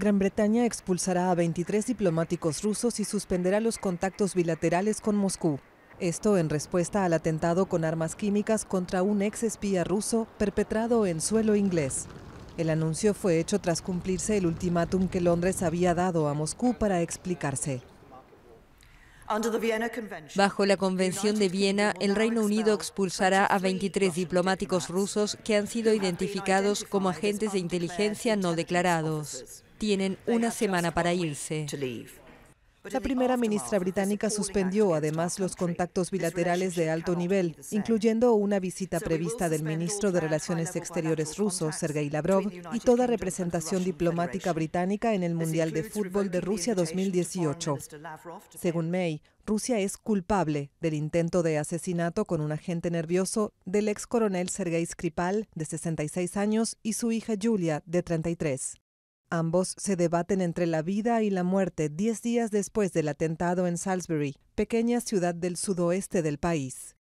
Gran Bretaña expulsará a 23 diplomáticos rusos y suspenderá los contactos bilaterales con Moscú. Esto en respuesta al atentado con armas químicas contra un ex espía ruso perpetrado en suelo inglés. El anuncio fue hecho tras cumplirse el ultimátum que Londres había dado a Moscú para explicarse. Bajo la Convención de Viena, el Reino Unido expulsará a 23 diplomáticos rusos que han sido identificados como agentes de inteligencia no declarados tienen una semana para irse. La primera ministra británica suspendió además los contactos bilaterales de alto nivel, incluyendo una visita prevista del ministro de Relaciones Exteriores ruso, Sergei Lavrov, y toda representación diplomática británica en el Mundial de Fútbol de Rusia 2018. Según May, Rusia es culpable del intento de asesinato con un agente nervioso del ex coronel Sergei Skripal, de 66 años, y su hija Julia, de 33. Ambos se debaten entre la vida y la muerte diez días después del atentado en Salisbury, pequeña ciudad del sudoeste del país.